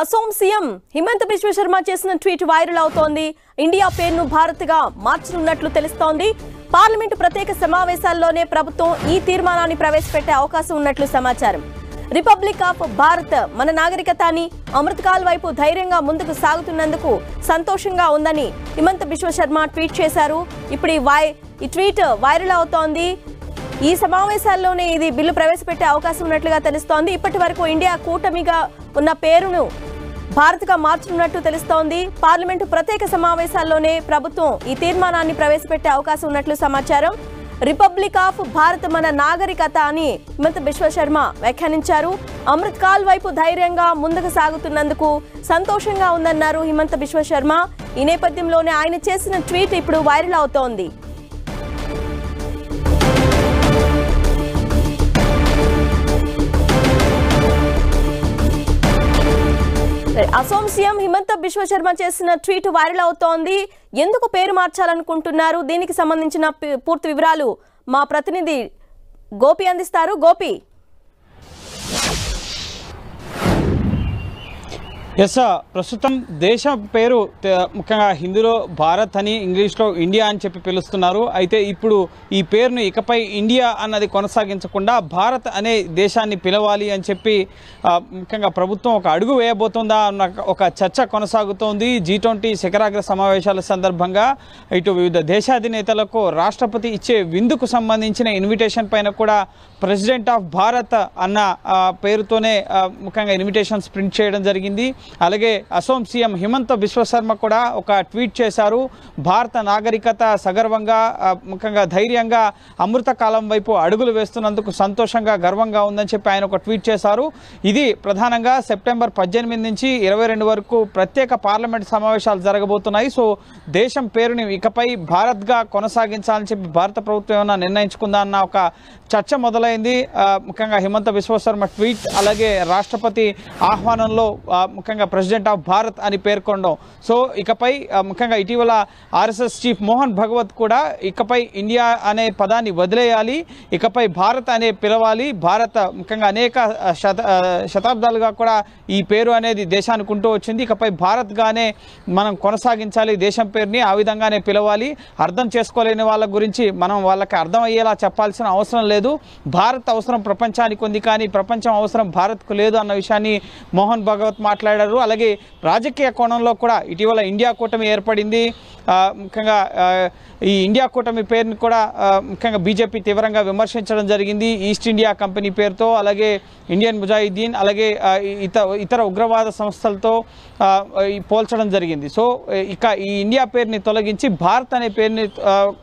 Assam CM Himanta Biswa Sarma చేసిన tweet viral అవుతోంది India పేరును భారత్గా మార్చనున్నట్లు తెలుస్తోంది పార్లమెంటు ప్రత్యేక సమావేశాల్లోనే ప్రభుత్వం ఈ తీర్మానాన్ని ప్రవేశపెట్టే అవకాశం ఉన్నట్లు సమాచారం రిపబ్లిక్ ఆఫ్ భారత్ మన అమృత్ అమృతకాల్ వైపు ధైర్యంగా ముందుకు సాగుతున్నందుకు సంతోషంగా ఉందని హిమంత్ బిశ్వ శర్మ ట్వీట్ చేశారు ఇప్పుడు ఈ ట్వీట్ వైరల్ అవుతోంది ఈ సమావేశాల్లోనే ఇది బిల్లు ప్రవేశపెట్టే అవకాశం ఉన్నట్లుగా తెలుస్తోంది ఇప్పటి వరకు ఇండియా కూటమిగా ఉన్న పేరును భారత్గా మార్చనున్నట్టు తెలుస్తోంది పార్లమెంటు ప్రత్యేక సమావేశాల్లోనే ప్రభుత్వం ఈ తీర్మానాన్ని ప్రవేశపెట్టే అవకాశం ఉన్నట్లు సమాచారం రిపబ్లిక్ ఆఫ్ భారత్ మన నాగరికత అని హిమంత్ విశ్వశర్మ వ్యాఖ్యానించారు అమృత్ కాల్ వైపు ధైర్యంగా ముందుకు సాగుతున్నందుకు సంతోషంగా ఉందన్నారు హిమంత విశ్వశర్మ ఈ నేపథ్యంలోనే ఆయన చేసిన ట్వీట్ ఇప్పుడు వైరల్ అవుతోంది అసోం సీఎం హిమంత బిశ్వ శర్మ చేసిన ట్వీట్ వైరల్ అవుతోంది ఎందుకు పేరు మార్చాలనుకుంటున్నారు దీనికి సంబంధించిన పూర్తి వివరాలు మా ప్రతినిధి గోపి అందిస్తారు గోపి ఎస్ ప్రస్తుతం దేశం పేరు ముఖ్యంగా హిందీలో భారత్ అని ఇంగ్లీష్లో ఇండియా అని చెప్పి పిలుస్తున్నారు అయితే ఇప్పుడు ఈ పేరును ఇకపై ఇండియా అన్నది కొనసాగించకుండా భారత్ అనే దేశాన్ని పిలవాలి అని చెప్పి ముఖ్యంగా ప్రభుత్వం ఒక అడుగు వేయబోతుందా అన్న ఒక చర్చ కొనసాగుతోంది జీ ట్వంటీ శిఖరాగ్ర సమావేశాల సందర్భంగా ఇటు వివిధ దేశాధినేతలకు రాష్ట్రపతి ఇచ్చే విందుకు సంబంధించిన ఇన్విటేషన్ పైన కూడా ప్రెసిడెంట్ ఆఫ్ భారత్ అన్న పేరుతోనే ముఖ్యంగా ఇన్విటేషన్స్ ప్రింట్ చేయడం జరిగింది అలాగే అసోం సీఎం హిమంత విశ్వశర్మ కూడా ఒక ట్వీట్ చేశారు భారత నాగరికత సగర్వంగా ముఖ్యంగా ధైర్యంగా అమృత కాలం వైపు అడుగులు వేస్తున్నందుకు సంతోషంగా గర్వంగా ఉందని చెప్పి ఆయన ఒక ట్వీట్ చేశారు ఇది ప్రధానంగా సెప్టెంబర్ పద్దెనిమిది నుంచి ఇరవై రెండు వరకు ప్రత్యేక పార్లమెంట్ సమావేశాలు జరగబోతున్నాయి సో దేశం పేరుని ఇకపై భారత్గా కొనసాగించాలని చెప్పి భారత ప్రభుత్వం ఏమైనా నిర్ణయించుకుందా అన్న ఒక చర్చ మొదలైంది ముఖ్యంగా హిమంత విశ్వశర్మ ట్వీట్ అలాగే రాష్ట్రపతి ఆహ్వానంలో ముఖ్యంగా ముఖ్యంగా ప్రెసిడెంట్ ఆఫ్ భారత్ అని పేర్కొనడం సో ఇకపై ముఖ్యంగా ఇటీవల ఆర్ఎస్ఎస్ చీఫ్ మోహన్ భగవత్ కూడా ఇకపై ఇండియా అనే పదాన్ని వదిలేయాలి ఇకపై భారత్ అనే పిలవాలి భారత ముఖ్యంగా అనేక శత శతాబ్దాలుగా కూడా ఈ పేరు అనేది దేశానికి ఉంటూ వచ్చింది ఇకపై భారత్గానే మనం కొనసాగించాలి దేశం పేరుని ఆ విధంగానే పిలవాలి అర్థం చేసుకోలేని వాళ్ళ గురించి మనం వాళ్ళకి అర్థమయ్యేలా చెప్పాల్సిన అవసరం లేదు భారత్ అవసరం ప్రపంచానికి ఉంది కానీ ప్రపంచం అవసరం భారత్కు లేదు అన్న విషయాన్ని మోహన్ భగవత్ మాట్లాడారు మాట్లాడారు అలాగే రాజకీయ కోణంలో కూడా ఇటీవల ఇండియా కూటమి ఏర్పడింది ముఖ్యంగా ఈ ఇండియా కూటమి పేరుని కూడా ముఖ్యంగా బీజేపీ తీవ్రంగా విమర్శించడం జరిగింది ఈస్ట్ ఇండియా కంపెనీ పేరుతో అలాగే ఇండియన్ ముజాహిద్దీన్ అలాగే ఇతర ఉగ్రవాద సంస్థలతో పోల్చడం జరిగింది సో ఇక ఈ ఇండియా పేరుని తొలగించి భారత్ అనే పేరుని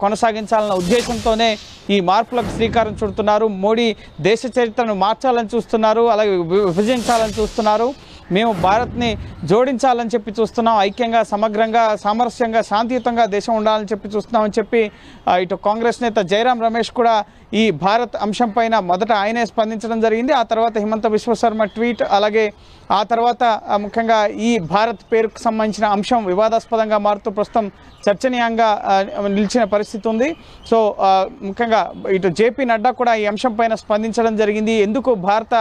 కొనసాగించాలన్న ఉద్దేశంతోనే ఈ మార్పులకు శ్రీకారం చుడుతున్నారు మోడీ దేశ చరిత్రను మార్చాలని చూస్తున్నారు అలాగే విభజించాలని చూస్తున్నారు మేము భారత్ని జోడించాలని చెప్పి చూస్తున్నాం ఐక్యంగా సమగ్రంగా సామరస్యంగా శాంతియుతంగా దేశం ఉండాలని చెప్పి చూస్తున్నామని చెప్పి ఇటు కాంగ్రెస్ నేత జయరాం రమేష్ కూడా ఈ భారత్ అంశం మొదట ఆయనే స్పందించడం జరిగింది ఆ తర్వాత హిమంత విశ్వశర్మ ట్వీట్ అలాగే ఆ తర్వాత ముఖ్యంగా ఈ భారత్ పేరుకు సంబంధించిన అంశం వివాదాస్పదంగా మారుతూ ప్రస్తుతం చర్చనీయంగా నిలిచిన పరిస్థితి ఉంది సో ముఖ్యంగా ఇటు జేపీ నడ్డా కూడా ఈ అంశం పైన స్పందించడం జరిగింది ఎందుకు భారత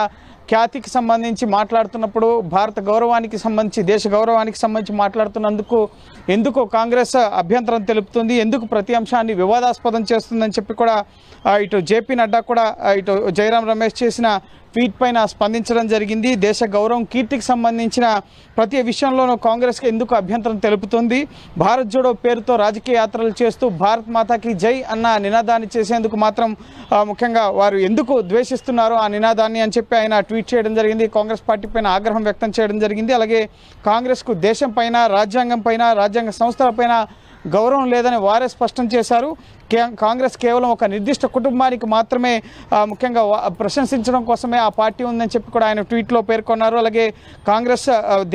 ఖ్యాతికి సంబంధించి మాట్లాడుతున్నప్పుడు భారత గౌరవానికి సంబంధించి దేశ గౌరవానికి సంబంధించి మాట్లాడుతున్నందుకు ఎందుకు కాంగ్రెస్ అభ్యంతరం తెలుపుతుంది ఎందుకు ప్రతి అంశాన్ని వివాదాస్పదం చేస్తుందని చెప్పి కూడా ఇటు జేపీ నడ్డా కూడా ఇటు జయరాం రమేష్ చేసిన ట్వీట్ పైన స్పందించడం జరిగింది దేశ గౌరవం కీర్తికి సంబంధించిన ప్రతి విషయంలోనూ కాంగ్రెస్కి ఎందుకు అభ్యంతరం తెలుపుతుంది భారత్ జోడో పేరుతో రాజకీయ యాత్రలు చేస్తూ భారత్ మాతాకి జై అన్న నినాదాన్ని చేసేందుకు మాత్రం ముఖ్యంగా వారు ఎందుకు ద్వేషిస్తున్నారో ఆ నినాదాన్ని అని చెప్పి ఆయన ట్వీట్ చేయడం జరిగింది కాంగ్రెస్ పార్టీ పైన ఆగ్రహం వ్యక్తం చేయడం జరిగింది అలాగే కాంగ్రెస్కు దేశం పైన రాజ్యాంగం పైన రాజ్యాంగ సంస్థల పైన గౌరవం లేదని వారే స్పష్టం చేశారు కాంగ్రెస్ కేవలం ఒక నిర్దిష్ట కుటుంబానికి మాత్రమే ముఖ్యంగా ప్రశంసించడం కోసమే ఆ పార్టీ ఉందని చెప్పి కూడా ఆయన ట్వీట్లో పేర్కొన్నారు అలాగే కాంగ్రెస్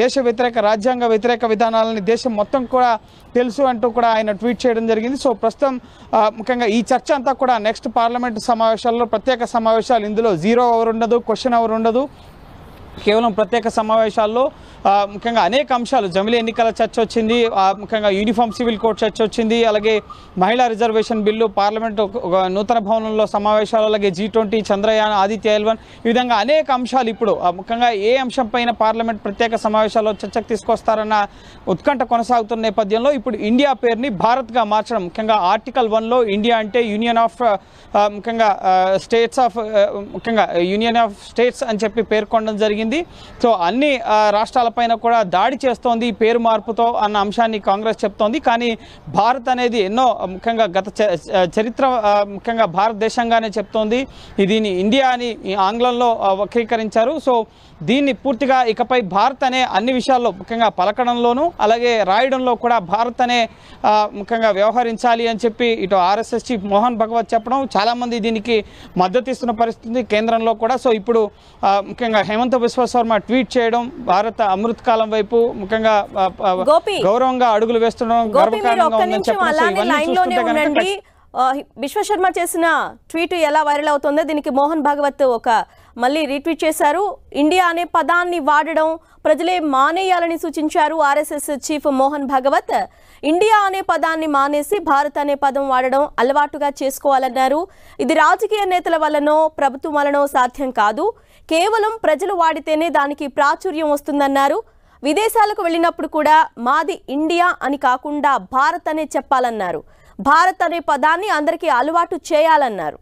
దేశ వ్యతిరేక రాజ్యాంగ వ్యతిరేక విధానాలని దేశం మొత్తం కూడా తెలుసు అంటూ కూడా ఆయన ట్వీట్ చేయడం జరిగింది సో ప్రస్తుతం ముఖ్యంగా ఈ చర్చ అంతా కూడా నెక్స్ట్ పార్లమెంట్ సమావేశాల్లో ప్రత్యేక సమావేశాలు ఇందులో జీరో అవర్ ఉండదు క్వశ్చన్ అవర్ ఉండదు కేవలం ప్రత్యేక సమావేశాల్లో ముఖ్యంగా అనేక అంశాలు జమిలీ ఎన్నికల చర్చ వచ్చింది ముఖ్యంగా యూనిఫామ్ సివిల్ కోడ్ చర్చ వచ్చింది అలాగే మహిళా రిజర్వేషన్ బిల్లు పార్లమెంట్ నూతన భవనంలో సమావేశాలు అలాగే G twenty Chandrayaan Aditya L one ఈ విధంగా అనేక అంశాలు ఇప్పుడు ముఖ్యంగా ఏ అంశం పైన పార్లమెంట్ ప్రత్యేక సమావేశాల్లో చర్చకు తీసుకొస్తారన్న ఉత్కంఠ కొనసాగుతున్న నేపథ్యంలో ఇప్పుడు ఇండియా పేరుని భారత్గా మార్చడం ముఖ్యంగా ఆర్టికల్ వన్లో ఇండియా అంటే యూనియన్ ఆఫ్ ముఖ్యంగా స్టేట్స్ ఆఫ్ ముఖ్యంగా యూనియన్ ఆఫ్ స్టేట్స్ అని చెప్పి పేర్కొనడం జరిగింది జరిగింది సో అన్ని రాష్ట్రాలపైన కూడా దాడి చేస్తోంది పేరు మార్పుతో అన్న అంశాన్ని కాంగ్రెస్ చెప్తోంది కానీ భారత్ అనేది ఎన్నో ముఖ్యంగా గత చరిత్ర ముఖ్యంగా భారతదేశంగానే చెప్తోంది దీన్ని ఇండియా అని ఆంగ్లంలో వక్రీకరించారు సో దీన్ని పూర్తిగా ఇకపై భారత్ అనే అన్ని విషయాల్లో ముఖ్యంగా పలకడంలోనూ అలాగే రాయడంలో కూడా భారత్ అనే ముఖ్యంగా వ్యవహరించాలి అని చెప్పి ఇటు ఆర్ఎస్ఎస్ చీఫ్ మోహన్ భగవత్ చెప్పడం చాలామంది దీనికి మద్దతు ఇస్తున్న పరిస్థితి కేంద్రంలో కూడా సో ఇప్పుడు ముఖ్యంగా హేమంత్ విశ్వ శర్మ ట్వీట్ చేయడం భారత అమృత కాలం వైపు ముఖ్యంగా గౌరవంగా అడుగులు వేస్తుండడం విశ్వశర్మ చేసిన ట్వీట్ ఎలా వైరల్ అవుతుందో దీనికి మోహన్ భాగవత్ ఒక మళ్ళీ రీట్వీట్ చేశారు ఇండియా అనే పదాన్ని వాడడం ప్రజలే మానేయాలని సూచించారు RSS chief Mohan Bhagwat India అనే పదాన్ని మానేసి భారత్ అనే పదం వాడడం అలవాటుగా చేసుకోవాలన్నారు ఇది రాజకీయ నేతల వల్లనో ప్రభుత్వం వలనో సాధ్యం కాదు కేవలం ప్రజలు వాడితేనే దానికి ప్రాచుర్యం వస్తుందన్నారు విదేశాలకు వెళ్ళినప్పుడు కూడా మాది ఇండియా అని కాకుండా భారత్ అనే చెప్పాలన్నారు భారత్ అనే పదాన్ని అందరికీ అలవాటు చేయాలన్నారు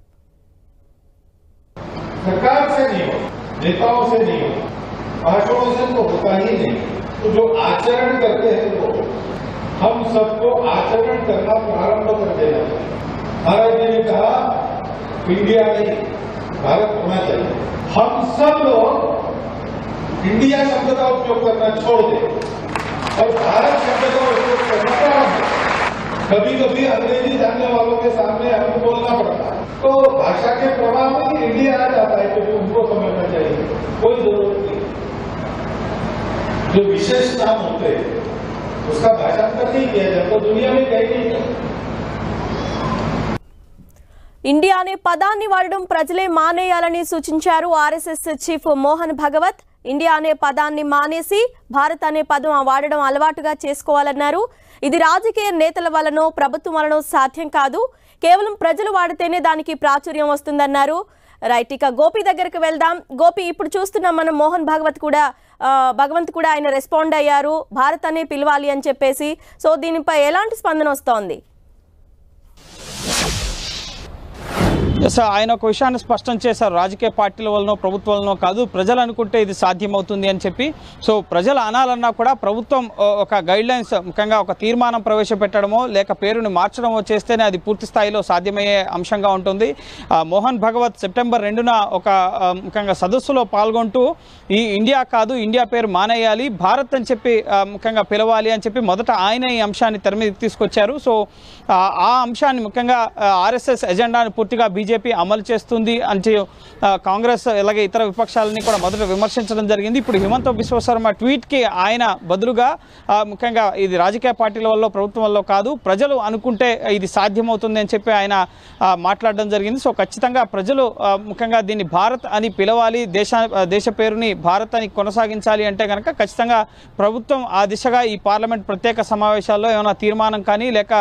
भारत होना चाहिए हम सब लोग इंडिया शब्द का उपयोग करना छोड़ दें और भारत शब्द का उपयोग करना प्रारंभ कभी कभी अंग्रेजी जानने वालों के सामने हमें बोलना पड़ता है तो भाषा के प्रभाव में इंडिया आ जाता है क्योंकि उनको समझना चाहिए कोई जरूरत नहीं जो विशेष नाम होते हैं उसका भाषांतर नहीं किया जाता दुनिया में कहीं नहीं ఇండియా అనే పదాన్ని వాడడం ప్రజలే మానేయాలని సూచించారు RSS chief Mohan Bhagwat India అనే పదాన్ని మానేసి భారత్ అనే పదం వాడడం అలవాటుగా చేసుకోవాలన్నారు ఇది రాజకీయ నేతల వలనో ప్రభుత్వం వలనో సాధ్యం కాదు కేవలం ప్రజలు వాడితేనే దానికి ప్రాచుర్యం వస్తుందన్నారు రైట్ ఇక గోపి దగ్గరకు వెళ్దాం గోపి ఇప్పుడు చూస్తున్నాం మనం మోహన్ భగవత్ కూడా భగవంత్ కూడా ఆయన రెస్పాండ్ అయ్యారు భారత్ అనే పిలవాలి అని చెప్పేసి సో దీనిపై ఎలాంటి స్పందన వస్తోంది ఎస్ ఆయన ఒక విషయాన్ని స్పష్టం చేశారు రాజకీయ పార్టీల వలనో ప్రభుత్వాలనో కాదు ప్రజలు అనుకుంటే ఇది సాధ్యమవుతుంది అని చెప్పి సో ప్రజలు అనాలన్నా కూడా ప్రభుత్వం ఒక గైడ్లైన్స్ ముఖ్యంగా ఒక తీర్మానం ప్రవేశపెట్టడమో లేక పేరుని మార్చడమో చేస్తేనే అది పూర్తి స్థాయిలో సాధ్యమయ్యే అంశంగా ఉంటుంది మోహన్ భగవత్ సెప్టెంబర్ రెండున ఒక ముఖ్యంగా సదస్సులో పాల్గొంటూ ఈ ఇండియా కాదు ఇండియా పేరు మానేయాలి భారత్ అని చెప్పి ముఖ్యంగా పిలవాలి అని చెప్పి మొదట ఆయన ఈ అంశాన్ని తెర మీద తీసుకొచ్చారు సో ఆ అంశాన్ని ముఖ్యంగా ఆర్ఎస్ఎస్ ఎజెండాను పూర్తిగా బీజేపీ బీజేపీ అమలు చేస్తుంది అంటే కాంగ్రెస్ ఇలాగే ఇతర విపక్షాలని కూడా మొదట విమర్శించడం జరిగింది ఇప్పుడు హిమంత విశ్వశర్మ ట్వీట్కి ఆయన బదులుగా ముఖ్యంగా ఇది రాజకీయ పార్టీల వల్ల ప్రభుత్వం వల్ల కాదు ప్రజలు అనుకుంటే ఇది సాధ్యమవుతుంది అని చెప్పి ఆయన మాట్లాడడం జరిగింది సో ఖచ్చితంగా ప్రజలు ముఖ్యంగా దీన్ని భారత్ అని పిలవాలి దేశ దేశ పేరుని భారత్ అని కొనసాగించాలి అంటే కనుక ఖచ్చితంగా ప్రభుత్వం ఆ దిశగా ఈ పార్లమెంట్ ప్రత్యేక సమావేశాల్లో ఏమైనా తీర్మానం కానీ లేక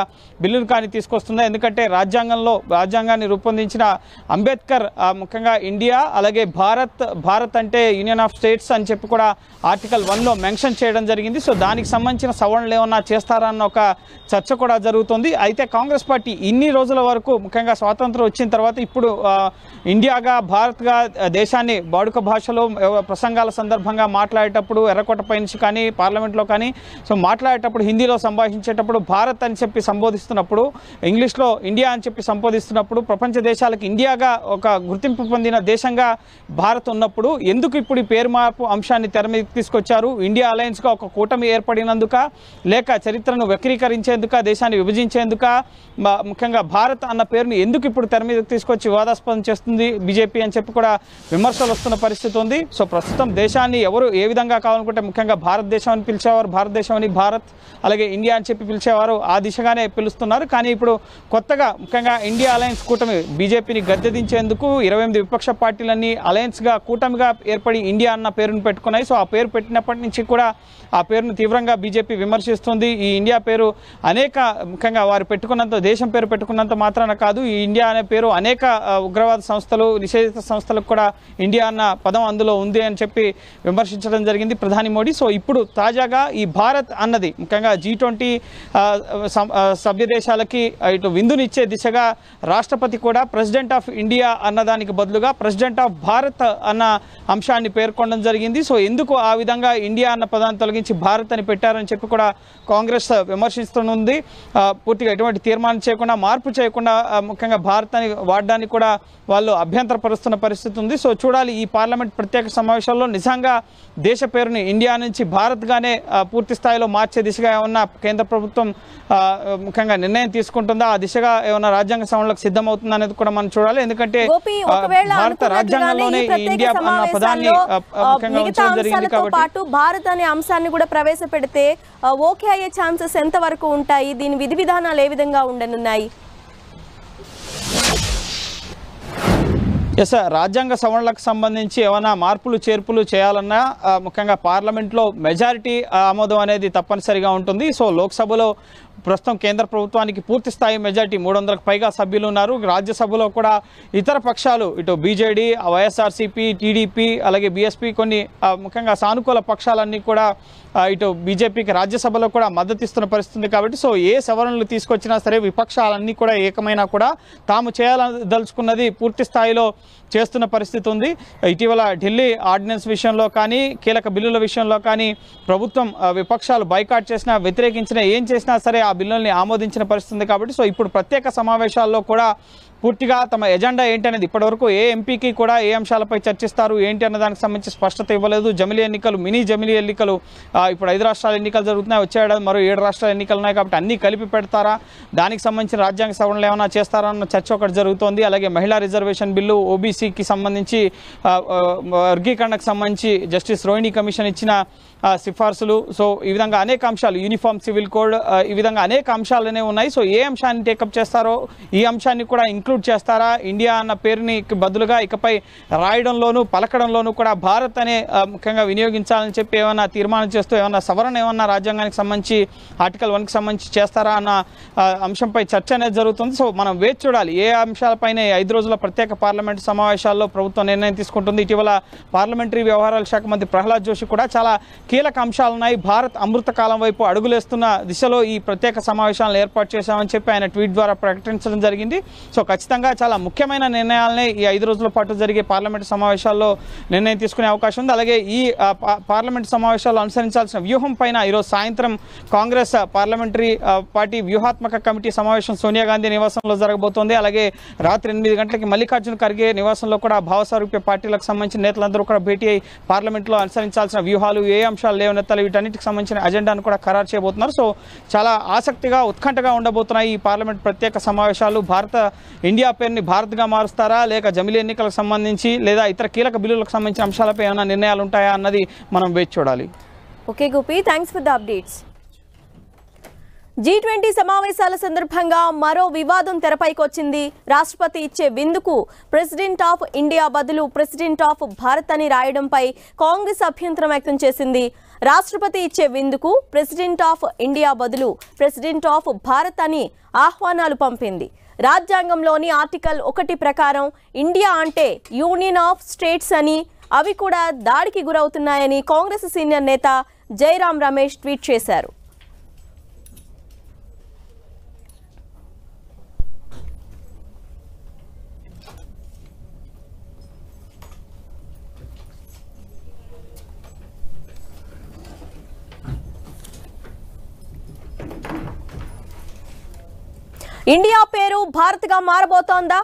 బిల్లును కానీ తీసుకొస్తుందా ఎందుకంటే రాజ్యాంగంలో రాజ్యాంగాన్ని రూపొందించిన చేసిన అంబేద్కర్ ముఖ్యంగా ఇండియా అలాగే భారత్ భారత్ అంటే యూనియన్ ఆఫ్ స్టేట్స్ అని చెప్పి కూడా ఆర్టికల్ వన్లో మెన్షన్ చేయడం జరిగింది సో దానికి సంబంధించిన సవరణలు ఏమన్నా చేస్తారా అన్న ఒక చర్చ కూడా జరుగుతుంది అయితే కాంగ్రెస్ పార్టీ ఇన్ని రోజుల వరకు ముఖ్యంగా స్వాతంత్రం వచ్చిన తర్వాత ఇప్పుడు ఇండియాగా భారత్గా దేశాన్ని బాడుక భాషలో ప్రసంగాల సందర్భంగా మాట్లాడేటప్పుడు ఎర్రకోటపై నుంచి కానీ పార్లమెంట్లో కానీ సో మాట్లాడేటప్పుడు హిందీలో సంభాషించేటప్పుడు భారత్ అని చెప్పి సంబోధిస్తున్నప్పుడు ఇంగ్లీష్లో ఇండియా అని చెప్పి సంబోధిస్తున్నప్పుడు ప్రపంచ దేశాలు వాళ్ళకి ఇండియాగా ఒక గుర్తింపు పొందిన దేశంగా భారత్ ఉన్నప్పుడు ఎందుకు ఇప్పుడు ఈ పేరు మార్పు అంశాన్ని తెర మీద తీసుకొచ్చారు ఇండియా అలయన్స్గా ఒక కూటమి ఏర్పడినందుక లేక చరిత్రను వక్రీకరించేందుక దేశాన్ని విభజించేందుక ముఖ్యంగా భారత్ అన్న పేరును ఎందుకు ఇప్పుడు తెర మీద తీసుకొచ్చి వివాదాస్పదం చేస్తుంది బీజేపీ అని చెప్పి కూడా విమర్శలు వస్తున్న పరిస్థితి ఉంది సో ప్రస్తుతం దేశాన్ని ఎవరు ఏ విధంగా కావాలనుకుంటే ముఖ్యంగా భారతదేశం అని పిలిచేవారు భారతదేశం అని భారత్ అలాగే ఇండియా అని చెప్పి పిలిచేవారు ఆ దిశగానే పిలుస్తున్నారు కానీ ఇప్పుడు కొత్తగా ముఖ్యంగా ఇండియా అలయన్స్ కూటమి బీజేపీ బీజేపీని గద్దెదించేందుకు ఇరవై ఎనిమిది విపక్ష పార్టీలన్నీ అలయన్స్గా కూటమిగా ఏర్పడి ఇండియా అన్న పేరును పెట్టుకున్నాయి సో ఆ పేరు పెట్టినప్పటి నుంచి కూడా ఆ పేరును తీవ్రంగా బీజేపీ విమర్శిస్తుంది ఈ ఇండియా పేరు అనేక ముఖ్యంగా వారు పెట్టుకున్నంత దేశం పేరు పెట్టుకున్నంత మాత్రాన కాదు ఈ ఇండియా అనే పేరు అనేక ఉగ్రవాద సంస్థలు నిషేధిత సంస్థలకు కూడా ఇండియా అన్న పదం అందులో ఉంది అని చెప్పి విమర్శించడం జరిగింది ప్రధాని మోడీ సో ఇప్పుడు తాజాగా ఈ భారత్ అన్నది ముఖ్యంగా జీ ట్వంటీ సభ్య దేశాలకి ఇటు విందునిచ్చే దిశగా రాష్ట్రపతి కూడా ప్రెసిడెంట్ ఆఫ్ ఇండియా అన్నదానికి బదులుగా ప్రెసిడెంట్ ఆఫ్ భారత్ అన్న అంశాన్ని పేర్కొనడం జరిగింది సో ఎందుకు ఆ విధంగా ఇండియా అన్న పదాన్ని తొలగించి భారత్ అని పెట్టారని చెప్పి కూడా కాంగ్రెస్ విమర్శిస్తుంది పూర్తిగా ఎటువంటి తీర్మానం చేయకుండా మార్పు చేయకుండా ముఖ్యంగా భారత్ అని వాడడానికి కూడా వాళ్ళు అభ్యంతరపరుస్తున్న పరిస్థితి ఉంది సో చూడాలి ఈ పార్లమెంట్ ప్రత్యేక సమావేశాల్లో నిజంగా దేశ పేరుని ఇండియా నుంచి భారత్గానే పూర్తి స్థాయిలో మార్చే దిశగా ఏమన్నా కేంద్ర ప్రభుత్వం ముఖ్యంగా నిర్ణయం తీసుకుంటుందా ఆ దిశగా ఏమైనా రాజ్యాంగ సవరణలకు సిద్ధమవుతుందనేది కూడా కూడా మనం చూడాలి ఎందుకంటే భారత రాజ్యాంగంలోనే ఇండియా భారత్ అనే అంశాన్ని కూడా ప్రవేశపెడితే ఓకే అయ్యే ఛాన్సెస్ ఎంత వరకు ఉంటాయి దీని విధి విధానాలు ఏ విధంగా ఉండనున్నాయి ఎస్ రాజ్యాంగ సవరణలకు సంబంధించి ఏమైనా మార్పులు చేర్పులు చేయాలన్నా ముఖ్యంగా పార్లమెంట్లో మెజారిటీ ఆమోదం అనేది తప్పనిసరిగా ఉంటుంది సో లోక్సభలో ప్రస్తుతం కేంద్ర ప్రభుత్వానికి పూర్తి స్థాయి మెజార్టీ మూడు వందలకు పైగా సభ్యులు ఉన్నారు రాజ్యసభలో కూడా ఇతర పక్షాలు ఇటు బీజేడీ వైఎస్ఆర్సీపీ టీడీపీ అలాగే బీఎస్పీ కొన్ని ముఖ్యంగా సానుకూల పక్షాలన్నీ కూడా ఇటు బీజేపీకి రాజ్యసభలో కూడా మద్దతిస్తున్న పరిస్థితి కాబట్టి సో ఏ సవరణలు తీసుకొచ్చినా సరే విపక్షాలన్నీ కూడా ఏకమైనా కూడా తాము చేయాలని దలుచుకున్నది పూర్తి స్థాయిలో చేస్తున్న పరిస్థితి ఉంది ఇటీవల ఢిల్లీ ఆర్డినెన్స్ విషయంలో కానీ కీలక బిల్లుల విషయంలో కానీ ప్రభుత్వం విపక్షాలు బైకాట్ చేసినా వ్యతిరేకించినా ఏం చేసినా సరే ఆ బిల్లుల్ని ఆమోదించిన పరిస్థితి కాబట్టి సో ఇప్పుడు ప్రత్యేక సమావేశాల్లో కూడా పూర్తిగా తమ ఎజెండా ఏంటి అనేది ఇప్పటివరకు ఏ ఎంపీకి కూడా ఏ అంశాలపై చర్చిస్తారు ఏంటి అన్న దానికి సంబంధించి స్పష్టత ఇవ్వలేదు జమిలీ ఎన్నికలు మినీ జమిలీ ఎన్నికలు ఇప్పుడు ఐదు రాష్ట్రాల ఎన్నికలు జరుగుతున్నాయి వచ్చేడాది మరో ఏడు రాష్ట్రాల ఎన్నికలు ఉన్నాయి కాబట్టి అన్నీ కలిపి పెడతారా దానికి సంబంధించిన రాజ్యాంగ సవరణలు ఏమైనా చేస్తారా అన్న చర్చ ఒకటి జరుగుతోంది అలాగే మహిళా రిజర్వేషన్ బిల్లు ఓబీసీకి సంబంధించి వర్గీకరణకు సంబంధించి జస్టిస్ రోహిణి కమిషన్ ఇచ్చిన సిఫార్సులు సో ఈ విధంగా అనేక అంశాలు యూనిఫామ్ సివిల్ కోడ్ ఈ విధంగా అనేక అంశాలు ఉన్నాయి సో ఏ అంశాన్ని టేకప్ చేస్తారో ఈ అంశాన్ని కూడా ఇంక్లూడ్ ఎక్స్క్లూడ్ చేస్తారా ఇండియా అన్న పేరుని బదులుగా ఇకపై రాయడంలోనూ పలకడంలోనూ కూడా భారత్ అనే ముఖ్యంగా వినియోగించాలని చెప్పి ఏమైనా తీర్మానం చేస్తూ ఏమైనా సవరణ ఏమన్నా రాజ్యాంగానికి సంబంధించి ఆర్టికల్ వన్కి సంబంధించి చేస్తారా అన్న అంశంపై చర్చ అనేది జరుగుతుంది సో మనం వేచి చూడాలి ఏ అంశాలపైన ఐదు రోజుల ప్రత్యేక పార్లమెంటు సమావేశాల్లో ప్రభుత్వం నిర్ణయం తీసుకుంటుంది ఇటీవల పార్లమెంటరీ వ్యవహారాల శాఖ మంత్రి ప్రహ్లాద్ జోషి కూడా చాలా కీలక అంశాలు ఉన్నాయి భారత్ అమృత కాలం వైపు అడుగులేస్తున్న దిశలో ఈ ప్రత్యేక సమావేశాలను ఏర్పాటు చేశామని చెప్పి ఆయన ట్వీట్ ద్వారా ప్రకటించడం జరిగింది సో ఖచ్చితంగా ఖచ్చితంగా చాలా ముఖ్యమైన నిర్ణయాలని ఈ ఐదు రోజుల పాటు జరిగే పార్లమెంటు సమావేశాల్లో నిర్ణయం తీసుకునే అవకాశం ఉంది అలాగే ఈ పార్లమెంటు సమావేశాలు అనుసరించాల్సిన వ్యూహం పైన ఈరోజు సాయంత్రం కాంగ్రెస్ పార్లమెంటరీ పార్టీ వ్యూహాత్మక కమిటీ సమావేశం సోనియా గాంధీ నివాసంలో జరగబోతోంది అలాగే రాత్రి ఎనిమిది గంటలకి మల్లికార్జున ఖర్గే నివాసంలో కూడా భావసారూప్య పార్టీలకు సంబంధించిన నేతలందరూ కూడా భేటీ అయి పార్లమెంట్లో అనుసరించాల్సిన వ్యూహాలు ఏ అంశాలు లేవనెత్తాలి వీటన్నిటికి సంబంధించిన అజెండాను కూడా ఖరారు చేయబోతున్నారు సో చాలా ఆసక్తిగా ఉత్కంఠగా ఉండబోతున్నాయి ఈ పార్లమెంట్ ప్రత్యేక సమావేశాలు భారత ఇండియా పేరుని భారత్గా మారుస్తారా లేక జమిలీ ఎన్నికలకు సంబంధించి లేదా ఇతర కీలక బిల్లులకు సంబంధించిన అంశాలపై ఏమైనా నిర్ణయాలు ఉంటాయా అన్నది మనం వేచి చూడాలి okay Gopi thanks for the updates G twenty సమావేశాల సందర్భంగా మరో వివాదం తెరపైకొచ్చింది రాష్ట్రపతి ఇచ్చే విందుకు ప్రెసిడెంట్ ఆఫ్ ఇండియా బదులు ప్రెసిడెంట్ ఆఫ్ భారత్ అని రాయడంపై కాంగ్రెస్ అభ్యంతరం వ్యక్తం చేసింది రాష్ట్రపతి ఇచ్చే విందుకు ప్రెసిడెంట్ ఆఫ్ ఇండియా బదులు ప్రెసిడెంట్ ఆఫ్ భారత్ అని ఆహ్వానాలు పంపింది రాజ్యాంగంలోని ఆర్టికల్ ఒకటి ప్రకారం ఇండియా అంటే యూనియన్ ఆఫ్ స్టేట్స్ అని అవి కూడా దాడికి గురవుతున్నాయని కాంగ్రెస్ సీనియర్ నేత జైరాం రమేష్ ట్వీట్ చేశారు ఇండియా పేరు భారత్గా మారబోతోందా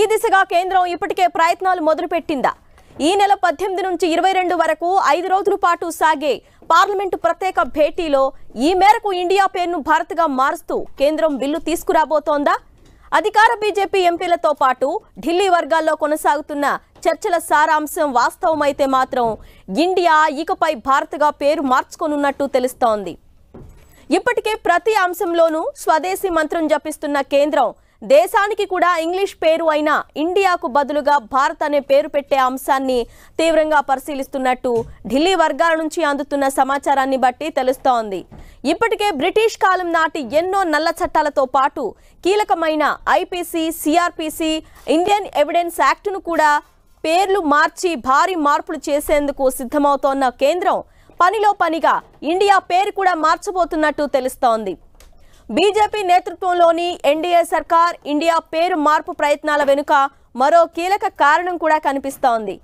ఈ దిశగా కేంద్రం ఇప్పటికే ప్రయత్నాలు మొదలుపెట్టిందా ఈ నెల పద్దెనిమిది నుంచి ఇరవై రెండు వరకు ఐదు రోజుల పాటు సాగే పార్లమెంటు ప్రత్యేక భేటీలో ఈ మేరకు ఇండియా పేరును భారత్గా మారుస్తూ కేంద్రం బిల్లు తీసుకురాబోతోందా అధికార బీజేపీ ఎంపీలతో పాటు ఢిల్లీ వర్గాల్లో కొనసాగుతున్న చర్చల సారాంశం వాస్తవమైతే మాత్రం ఇండియా ఇకపై భారత్గా పేరు మార్చుకొనున్నట్టు తెలుస్తోంది ఇప్పటికే ప్రతి అంశంలోనూ స్వదేశీ మంత్రం జపిస్తున్న కేంద్రం దేశానికి కూడా ఇంగ్లీష్ పేరు అయిన ఇండియాకు బదులుగా భారత్ అనే పేరు పెట్టే అంశాన్ని తీవ్రంగా పరిశీలిస్తున్నట్టు ఢిల్లీ వర్గాల నుంచి అందుతున్న సమాచారాన్ని బట్టి తెలుస్తోంది ఇప్పటికే బ్రిటిష్ కాలం నాటి ఎన్నో నల్ల చట్టాలతో పాటు కీలకమైన ఐపీసీ సిఆర్పిసి ఇండియన్ ఎవిడెన్స్ యాక్ట్ను కూడా పేర్లు మార్చి భారీ మార్పులు చేసేందుకు సిద్ధమవుతోన్న కేంద్రం పనిలో పనిగా ఇండియా పేరు కూడా మార్చబోతున్నట్టు తెలుస్తోంది బీజేపీ నేతృత్వంలోని ఎన్డీఏ సర్కార్ ఇండియా పేరు మార్పు ప్రయత్నాల వెనుక మరో కీలక కారణం కూడా కనిపిస్తోంది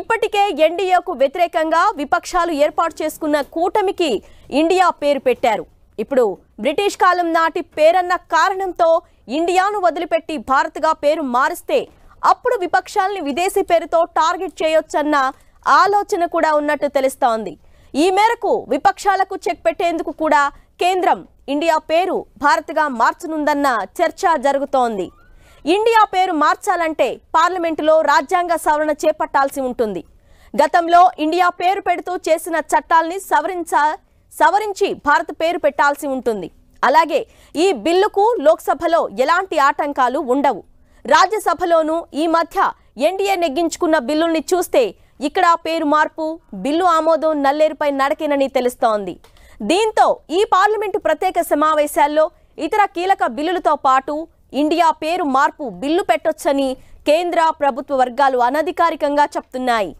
ఇప్పటికే ఎన్డీఏకు వ్యతిరేకంగా విపక్షాలు ఏర్పాటు చేసుకున్న కూటమికి ఇండియా పేరు పెట్టారు ఇప్పుడు బ్రిటిష్ కాలం నాటి పేరన్న కారణంతో ఇండియాను వదిలిపెట్టి భారత్గా పేరు మారిస్తే అప్పుడు విపక్షాల్ని విదేశీ పేరుతో టార్గెట్ చేయొచ్చన్న ఆలోచన కూడా ఉన్నట్టు తెలుస్తోంది ఈ మేరకు విపక్షాలకు చెక్ పెట్టేందుకు కూడా కేంద్రం ఇండియా పేరు భారత్గా మార్చనుందన్న చర్చ జరుగుతోంది ఇండియా పేరు మార్చాలంటే పార్లమెంటులో రాజ్యాంగ సవరణ చేపట్టాల్సి ఉంటుంది గతంలో ఇండియా పేరు పెడుతూ చేసిన చట్టాల్ని సవరించ సవరించి భారత్ పేరు పెట్టాల్సి ఉంటుంది అలాగే ఈ బిల్లుకు లోక్సభలో ఎలాంటి ఆటంకాలు ఉండవు రాజ్యసభలోనూ ఈ మధ్య ఎన్డీఏ నెగ్గించుకున్న బిల్లుల్ని చూస్తే ఇక్కడ పేరు మార్పు బిల్లు ఆమోదం నల్లేరుపై నడకేనని తెలుస్తోంది దీంతో ఈ పార్లమెంటు ప్రత్యేక సమావేశాల్లో ఇతర కీలక బిల్లులతో పాటు ఇండియా పేరు మార్పు బిల్లు పెట్టొచ్చని కేంద్ర ప్రభుత్వ వర్గాలు అనధికారికంగా చెప్తున్నాయి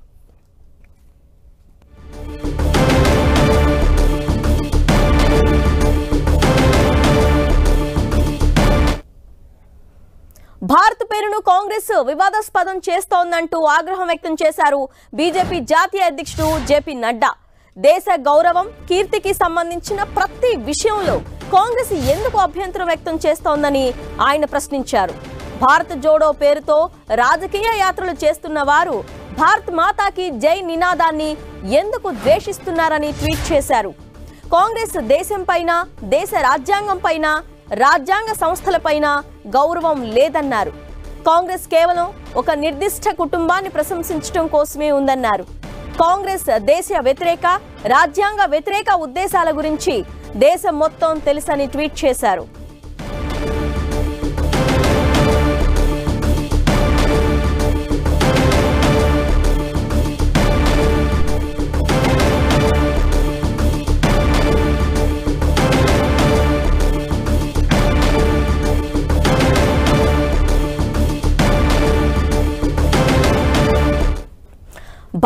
భారత్ పేరును కాంగ్రెస్ వివాదాస్పదం చేస్తోందంటూ ఆగ్రహం వ్యక్తం చేశారు బీజేపీ జాతీయ అధ్యక్షుడు జేపీ నడ్డా దేశ గౌరవం కీర్తికి సంబంధించిన ప్రతి విషయంలో కాంగ్రెస్ ఎందుకు అభ్యంతరం వ్యక్తం చేస్తోందని ఆయన ప్రశ్నించారు భారత్ జోడో పేరుతో రాజకీయ యాత్రలు చేస్తున్న వారు భారత్ మాతాకి జై నినాదాన్ని ఎందుకు ద్వేషిస్తున్నారని ట్వీట్ చేశారు కాంగ్రెస్ దేశం పైన దేశ రాజ్యాంగం పైన రాజ్యాంగ సంస్థలపైన గౌరవం లేదన్నారు కాంగ్రెస్ కేవలం ఒక నిర్దిష్ట కుటుంబాన్ని ప్రశంసించడం కోసమే ఉందన్నారు కాంగ్రెస్ దేశ వ్యతిరేక రాజ్యాంగ వ్యతిరేక ఉద్దేశాల గురించి దేశం మొత్తం తెలుసని ట్వీట్ చేశారు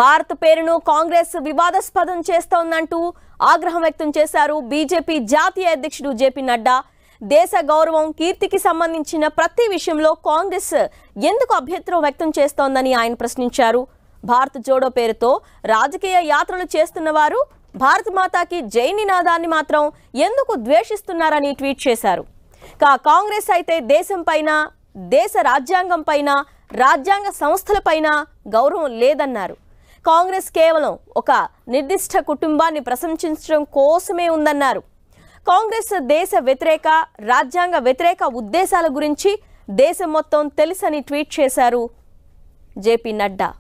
భారత్ పేరును కాంగ్రెస్ వివాదాస్పదం చేస్తోందంటూ ఆగ్రహం వ్యక్తం చేశారు బీజేపీ జాతీయ అధ్యక్షుడు జేపీ నడ్డా దేశ గౌరవం కీర్తికి సంబంధించిన ప్రతి విషయంలో కాంగ్రెస్ ఎందుకు అభ్యంతరం వ్యక్తం చేస్తోందని ఆయన ప్రశ్నించారు భారత్ జోడో పేరుతో రాజకీయ యాత్రలు చేస్తున్న వారు భారత్ మాతాకి జై నినాదాన్ని మాత్రం ఎందుకు ద్వేషిస్తున్నారని ట్వీట్ చేశారు కా కాంగ్రెస్ అయితే దేశం పైన దేశ రాజ్యాంగం పైన రాజ్యాంగ సంస్థలపైన గౌరవం లేదన్నారు కాంగ్రెస్ కేవలం ఒక నిర్దిష్ట కుటుంబాన్ని ప్రశంసించడం కోసమే ఉందన్నారు కాంగ్రెస్ దేశ వ్యతిరేక రాజ్యాంగ వ్యతిరేక ఉద్దేశాల గురించి దేశం మొత్తం తెలుసని ట్వీట్ చేశారు జేపీ నడ్డా